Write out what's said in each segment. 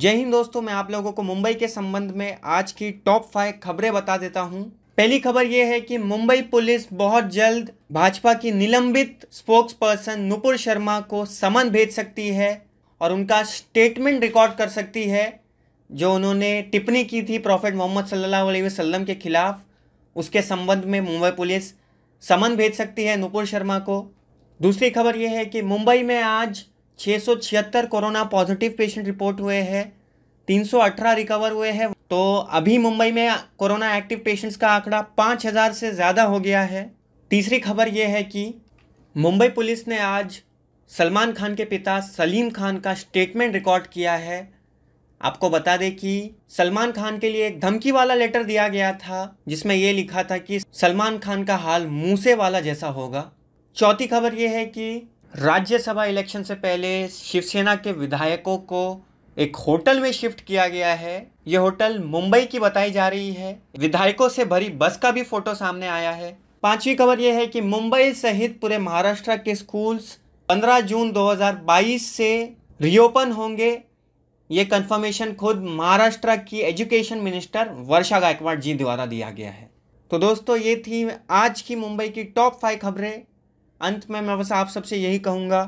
जय हिंद दोस्तों मैं आप लोगों को मुंबई के संबंध में आज की टॉप फाइव खबरें बता देता हूं पहली खबर यह है कि मुंबई पुलिस बहुत जल्द भाजपा की निलंबित स्पोक्स पर्सन नुपुर शर्मा को समन भेज सकती है और उनका स्टेटमेंट रिकॉर्ड कर सकती है जो उन्होंने टिप्पणी की थी प्रॉफेट मोहम्मद सल्ला वसलम के खिलाफ उसके संबंध में मुंबई पुलिस समन भेज सकती है नुपुर शर्मा को दूसरी खबर यह है कि मुंबई में आज छः कोरोना पॉजिटिव पेशेंट रिपोर्ट हुए हैं 318 रिकवर हुए हैं तो अभी मुंबई में कोरोना एक्टिव पेशेंट्स का आंकड़ा 5000 से ज़्यादा हो गया है तीसरी खबर यह है कि मुंबई पुलिस ने आज सलमान खान के पिता सलीम खान का स्टेटमेंट रिकॉर्ड किया है आपको बता दें कि सलमान खान के लिए एक धमकी वाला लेटर दिया गया था जिसमें यह लिखा था कि सलमान खान का हाल मूसे वाला जैसा होगा चौथी खबर यह है कि राज्यसभा इलेक्शन से पहले शिवसेना के विधायकों को एक होटल में शिफ्ट किया गया है यह होटल मुंबई की बताई जा रही है विधायकों से भरी बस का भी फोटो सामने आया है पांचवी खबर यह है कि मुंबई सहित पूरे महाराष्ट्र के स्कूल्स 15 जून 2022 से रिओपन होंगे ये कंफर्मेशन खुद महाराष्ट्र की एजुकेशन मिनिस्टर वर्षा गायकवाड़ जी द्वारा दिया गया है तो दोस्तों ये थी आज की मुंबई की टॉप फाइव खबरें अंत में मैं बस आप सबसे यही कहूँगा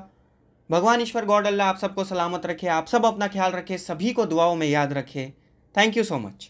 भगवान ईश्वर गॉड अल्लाह आप सबको सलामत रखे आप सब अपना ख्याल रखें सभी को दुआओं में याद रखें थैंक यू सो मच